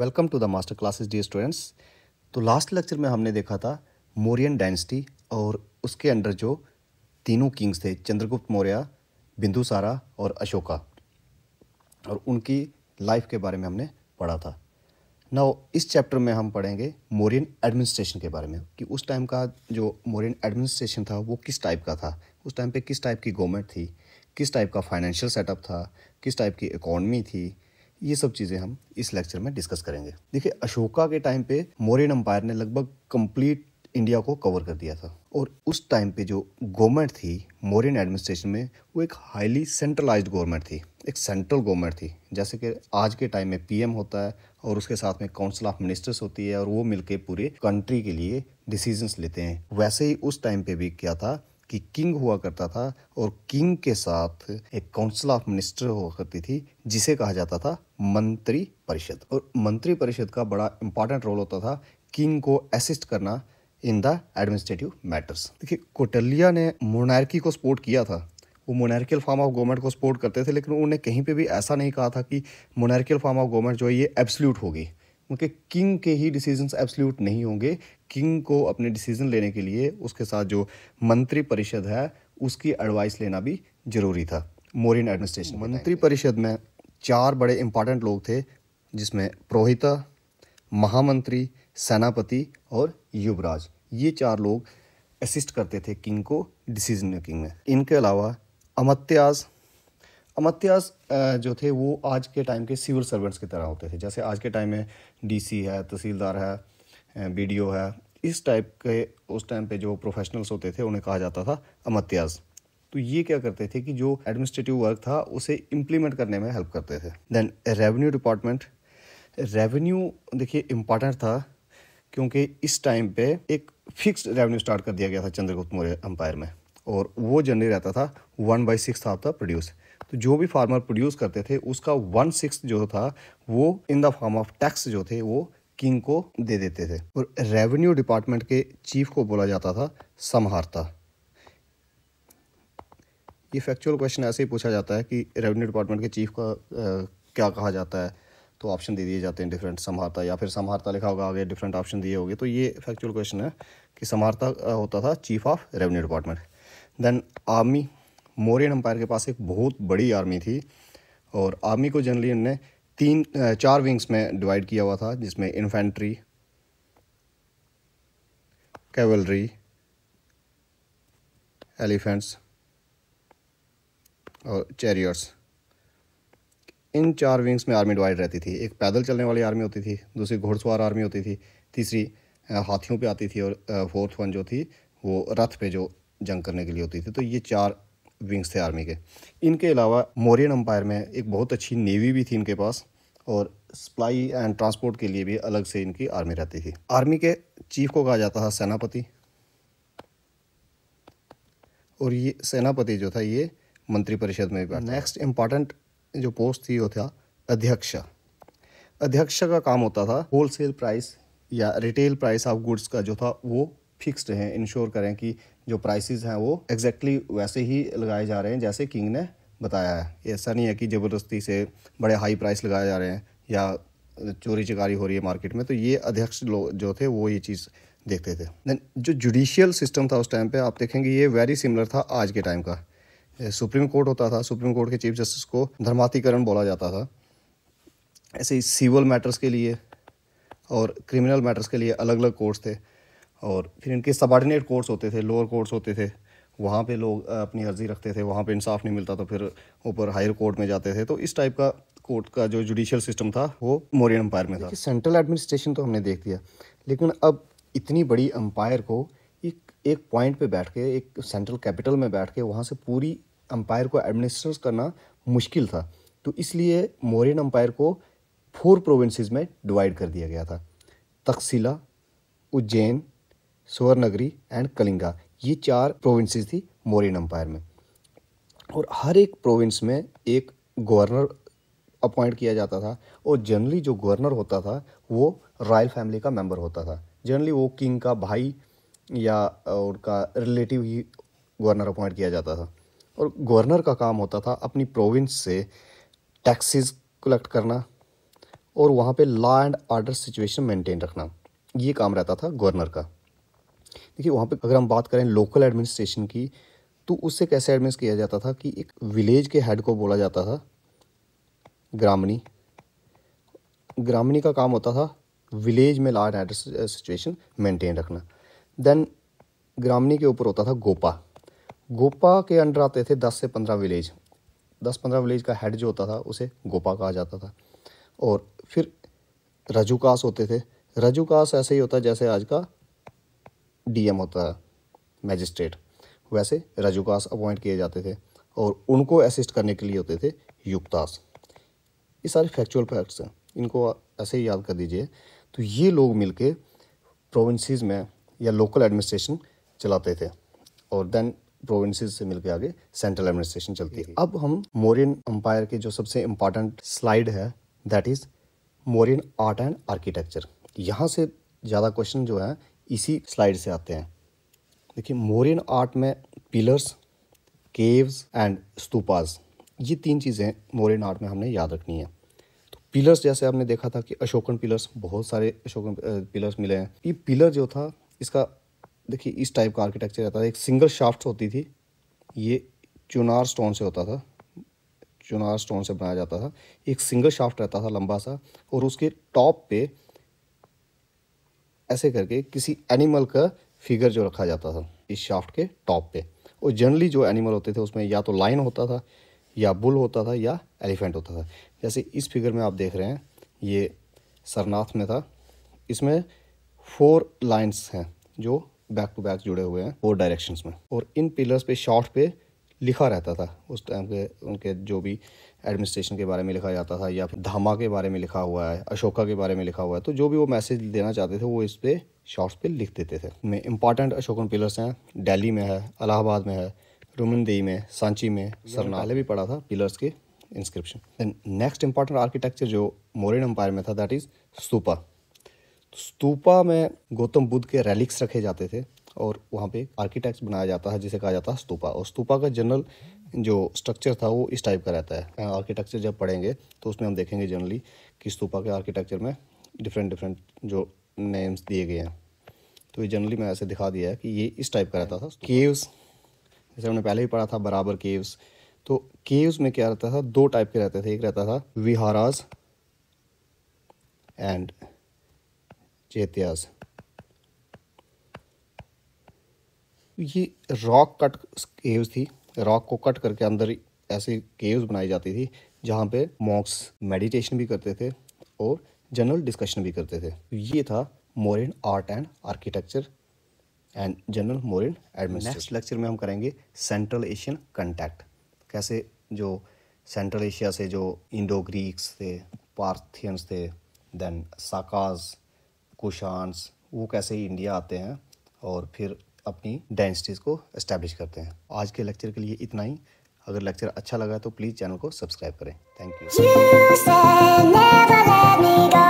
welcome to the master classes dear students तो last lecture में हमने देखा था मौर्यन डायनेस्टी और उसके अंडर जो तीनों किंग्स थे चंद्रगुप्त मौर्य बिंदुसारा और अशोका और उनकी लाइफ के बारे में हमने पढ़ा था नाउ इस चैप्टर में हम पढ़ेंगे मौर्यन एडमिनिस्ट्रेशन के बारे में कि उस टाइम का जो मौर्यन एडमिनिस्ट्रेशन था वो किस टाइप का था उस टाइम पे किस टाइप की गवर्नमेंट थी किस टाइप का फाइनेंशियल सेटअप था किस टाइप की इकोनमी थी ये सब चीज़ें हम इस लेक्चर में डिस्कस करेंगे देखिए अशोका के टाइम पे मौर्यन अम्पायर ने लगभग कंप्लीट इंडिया को कवर कर दिया था और उस टाइम पे जो गवर्नमेंट थी मौर्यन एडमिनिस्ट्रेशन में वो एक हाईली सेंट्रलाइज्ड गवर्नमेंट थी एक सेंट्रल गवर्नमेंट थी जैसे कि आज के टाइम में पीएम होता है और उसके साथ में काउंसिल ऑफ मिनिस्टर्स होती है और वो मिलके पूरे कंट्री के लिए डिसीजंस लेते हैं वैसे ही उस टाइम पे भी क्या था कि किंग हुआ करता था और किंग के साथ एक काउंसिल ऑफ मिनिस्टर हुआ करती थी जिसे कहा जाता था मंत्री परिषद और मंत्री परिषद का बड़ा इंपॉर्टेंट रोल होता था किंग को असिस्ट करना इन द एडमिनिस्ट्रेटिव मैटर्स देखिए कोटलिया ने मोनार्की को सपोर्ट किया था वो मोनार्कियल फॉर्म ऑफ गवर्नमेंट को सपोर्ट करते थे लेकिन उन्होंने कहीं पे भी ऐसा नहीं कहा था कि मोनार्कियल फॉर्म ऑफ गवर्नमेंट जो है ये एब्सल्यूट होगी उनके किंग के ही डिसीजंस एब्सल्यूट नहीं होंगे किंग को अपने डिसीजन लेने के लिए उसके साथ जो मंत्रिपरिषद है उसकी एडवाइस लेना भी जरूरी था मोरिन एडमिनिस्ट्रेशन मंत्रिपरिषद में चार बड़े इंपॉर्टेंट लोग थे जिसमें प्रोहिता महामंत्री सेनापति और युवराज ये चार लोग असिस्ट करते थे किंग को डिसीजन मेकिंग में इनके अलावा अमत्याज अमत्यास जो थे वो आज के टाइम के सिविल सर्वेंट्स की तरह होते थे जैसे आज के टाइम में डीसी है तहसीलदार है बी है इस टाइप के उस टाइम पे जो प्रोफेशनल्स होते थे उन्हें कहा जाता था अमत्यास तो ये क्या करते थे कि जो एडमिनिस्ट्रेटिव वर्क था उसे इम्प्लीमेंट करने में हेल्प करते थे देन रेवेन्यू डिपार्टमेंट रेवेन्यू देखिए इम्पॉर्टेंट था क्योंकि इस टाइम पे एक फिक्स्ड रेवेन्यू स्टार्ट कर दिया गया था चंद्रगुप्त मौर्य एम्पायर में और वो जनरली रहता था one by six of the produce तो जो भी फार्मर प्रोड्यूस करते थे उसका वन सिक्स जो था वो in the form of tax जो थे वो किंग को दे देते थे और रेवेन्यू डिपार्टमेंट के चीफ को बोला जाता था समहारता ये फैक्चुअल क्वेश्चन ऐसे ही पूछा जाता है कि रेवेन्यू डिपार्टमेंट के चीफ का आ, क्या कहा जाता है तो ऑप्शन दे दिए जाते हैं डिफरेंट समहारता या फिर समहारता लिखा होगा आगे डिफरेंट ऑप्शन दिए होंगे तो ये फैक्चुअल क्वेश्चन है कि समहारता होता था chief of revenue department then army Mauryan empire के पास एक बहुत बड़ी आर्मी थी और आर्मी को जनरली उनने तीन चार विंग्स में डिवाइड किया हुआ था जिसमें इन्फेंट्री कैवलरी एलिफेंट्स और चैरियर्स इन चार विंग्स में आर्मी डिवाइड रहती थी एक पैदल चलने वाली आर्मी होती थी दूसरी घोड़सवार आर्मी होती थी तीसरी हाथियों पे आती थी और फोर्थ वन जो थी वो रथ पे जो जंग करने के लिए होती थी तो ये चार विंग्स थे आर्मी के इनके अलावा मोरियन अम्पायर में एक बहुत अच्छी नेवी भी थी इनके पास और सप्लाई एंड ट्रांसपोर्ट के लिए भी अलग से इनकी आर्मी रहती थी आर्मी के चीफ को कहा जाता था सेनापति और ये सेनापति जो था ये मंत्रिपरिषद में भी नेक्स्ट इम्पॉर्टेंट जो पोस्ट थी वो था अध्यक्ष अध्यक्ष का काम होता था होलसेल प्राइस या रिटेल प्राइस ऑफ गुड्स का जो था वो फिक्स्ड है इंश्योर करें कि जो प्राइसेस हैं वो एग्जैक्टली exactly वैसे ही लगाए जा रहे हैं जैसे किंग ने बताया है ऐसा नहीं है कि ज़बरदस्ती से बड़े हाई प्राइस लगाए जा रहे हैं या चोरी चकारी हो रही है मार्केट में तो ये अध्यक्ष लोग जो थे वो ये चीज़ देखते थे देन जो जुडिशियल सिस्टम था उस टाइम पर आप देखेंगे ये वेरी सिमिलर था आज के टाइम का सुप्रीम कोर्ट होता था सुप्रीम कोर्ट के चीफ जस्टिस को धर्मातिकरण बोला जाता था ऐसे ही सिविल मैटर्स के लिए और क्रिमिनल मैटर्स के लिए अलग अलग कोर्ट्स थे और फिर इनके सबॉर्डिनेट कोर्ट्स होते थे लोअर कोर्ट्स होते थे वहाँ पे लोग अपनी अर्ज़ी रखते थे वहाँ पे इंसाफ नहीं मिलता तो फिर ऊपर हायर कोर्ट में जाते थे तो इस टाइप का कोर्ट का जो जुडिशियल सिस्टम था वो मौर्यन अम्पायर में था सेंट्रल एडमिनिस्ट्रेशन तो हमने देख दिया लेकिन अब इतनी बड़ी अम्पायर को एक एक पॉइंट पे बैठ के एक सेंट्रल कैपिटल में बैठ के वहाँ से पूरी अम्पायर को एडमिनिस्ट्रेट करना मुश्किल था तो इसलिए मौर्यन अम्पायर को फोर प्रोविंसेस में डिवाइड कर दिया गया था तकसीला उज्जैन स्वरनगरी एंड कलिंगा ये चार प्रोविंसेस थी मौर्यन अम्पायर में और हर एक प्रोविंस में एक गवर्नर अपॉइंट किया जाता था और जनरली जो गवर्नर होता था वो रॉयल फैमिली का मेंबर होता था जनरली वो किंग का भाई या उनका रिलेटिव ही गवर्नर अपॉइंट किया जाता था और गवर्नर का काम होता था अपनी प्रोविंस से टैक्सेस कलेक्ट करना और वहाँ पे law and order situation maintain रखना ये काम रहता था गवर्नर का देखिए वहाँ पे अगर हम बात करें लोकल एडमिनिस्ट्रेशन की तो उससे कैसे एडमिनिस्ट किया जाता था कि एक विलेज के हेड को बोला जाता था ग्रामीणी ग्रामीणी का काम होता था विलेज में लाइन एड सिचुएशन मेंटेन रखना देन ग्रामीणी के ऊपर होता था गोपा गोपा के अंडर आते थे दस से पंद्रह विलेज दस पंद्रह विलेज का हेड जो होता था उसे गोपा कहा जाता था और फिर रजूकास होते थे रजुकास ऐसे ही होता जैसे आज का डीएम होता है मैजिस्ट्रेट वैसे रजुकास अपॉइंट किए जाते थे और उनको असिस्ट करने के लिए होते थे युक्तास ये सारे फैक्चुअल फैक्ट्स हैं इनको ऐसे ही याद कर दीजिए तो ये लोग मिलके प्रोविंसेस में या लोकल एडमिनिस्ट्रेशन चलाते थे और देन प्रोविंसेस से मिलकर आगे सेंट्रल एडमिनिस्ट्रेशन चलती है अब हम मोरियन अम्पायर के जो सबसे इम्पॉर्टेंट स्लाइड है that is Mauryan art and architecture यहाँ से ज़्यादा क्वेश्चन जो है इसी स्लाइड से आते हैं देखिए मोरियन आर्ट में पिलर्स केव्स एंड स्तूपाज ये तीन चीज़ें मोरियन आर्ट में हमने याद रखनी है तो पिलर्स जैसे आपने देखा था कि अशोकन पिलर्स बहुत सारे अशोकन पिलर्स मिले हैं ये पिलर जो था इसका देखिए इस टाइप का आर्किटेक्चर रहता था एक सिंगल शाफ्ट होती थी ये चुनार स्टोन से होता था चुनार स्टोन से बनाया जाता था एक सिंगल शाफ्ट रहता था लंबा सा और उसके टॉप पे ऐसे करके किसी एनिमल का फिगर जो रखा जाता था इस शाफ्ट के टॉप पे और जनरली जो एनिमल होते थे उसमें या तो लाइन होता था या बुल होता था या एलिफेंट होता था जैसे इस फिगर में आप देख रहे हैं ये सरनाथ में था इसमें फोर लाइन्स हैं जो बैक टू बैक जुड़े हुए हैं फोर डायरेक्शंस में और इन पिलर्स पे शॉर्ट पे लिखा रहता था उस टाइम के उनके जो भी एडमिनिस्ट्रेशन के बारे में लिखा जाता था या धामा के बारे में लिखा हुआ है अशोका के बारे में लिखा हुआ है तो जो भी वो मैसेज देना चाहते थे वो इस पर शॉर्ट्स पे लिख देते थे में इंपॉर्टेंट अशोकन पिलर्स हैं दिल्ली में है अलाहाबाद में है रोमनदेई में सांची में सरनाले भी पढ़ा था पिलर्स के inscription and next important architecture जो मौर्यन एम्पायर में था दैट इज़ स्तूपा स्तूपा में गौतम बुद्ध के रैलिक्स रखे जाते थे और वहाँ पे आर्किटेक्ट बनाया जाता है जिसे कहा जाता है स्तूपा और स्तूपा का जनरल जो स्ट्रक्चर था वो इस टाइप का रहता है आर्किटेक्चर जब पढ़ेंगे तो उसमें हम देखेंगे जनरली कि स्तूपा के आर्किटेक्चर में डिफरेंट डिफरेंट जो नेम्स दिए गए हैं तो ये जनरली मैं ऐसे दिखा दिया है कि ये इस टाइप का रहता था केव्स जैसे हमने पहले ही पढ़ा था बराबर केव्स तो केव्स में क्या रहता था दो टाइप के रहते थे एक रहता था विहाराज एंड चेतियाज़ ये रॉक कट केव्स थी रॉक को कट करके अंदर ऐसे केव्स बनाई जाती थी जहाँ पे मॉक्स मेडिटेशन भी करते थे और जनरल डिस्कशन भी करते थे ये था Mauryan art and architecture and general Mauryan administration next lecture में हम करेंगे सेंट्रल एशियन कंटैक्ट कैसे जो सेंट्रल एशिया से जो इंडो ग्रीक्स थे पार्थियंस थे देन साकाज कुशांस वो कैसे इंडिया आते हैं और फिर अपनी डेंसिटीज़ को इस्टेब्लिश करते हैं आज के लेक्चर के लिए इतना ही अगर लेक्चर अच्छा लगा तो प्लीज़ चैनल को सब्सक्राइब करें थैंक यू